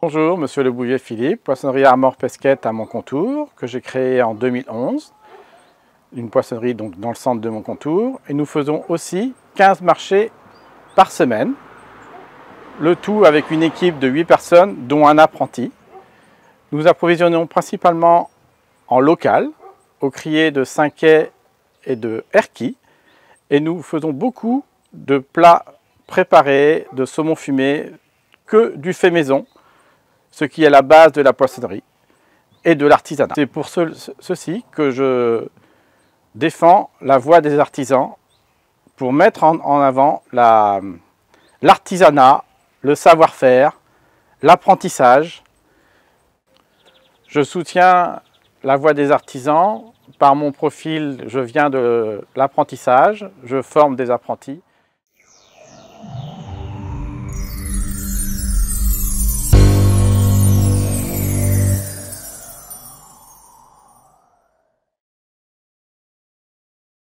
Bonjour, Monsieur Le Bouvier Philippe, poissonnerie Armor Pesquette à Montcontour, que j'ai créé en 2011. Une poissonnerie donc dans le centre de Montcontour. Et nous faisons aussi 15 marchés par semaine. Le tout avec une équipe de 8 personnes, dont un apprenti. Nous approvisionnons principalement en local, au crier de Cinquet et de Erquy. Et nous faisons beaucoup de plats préparés, de saumon fumé, que du fait maison ce qui est la base de la poissonnerie et de l'artisanat. C'est pour ceci que je défends la voie des artisans pour mettre en, avant l'artisanat, le savoir-faire, l'apprentissage. Je soutiens la voix des artisans. Par mon profil, je viens de l'apprentissage, je forme des apprentis.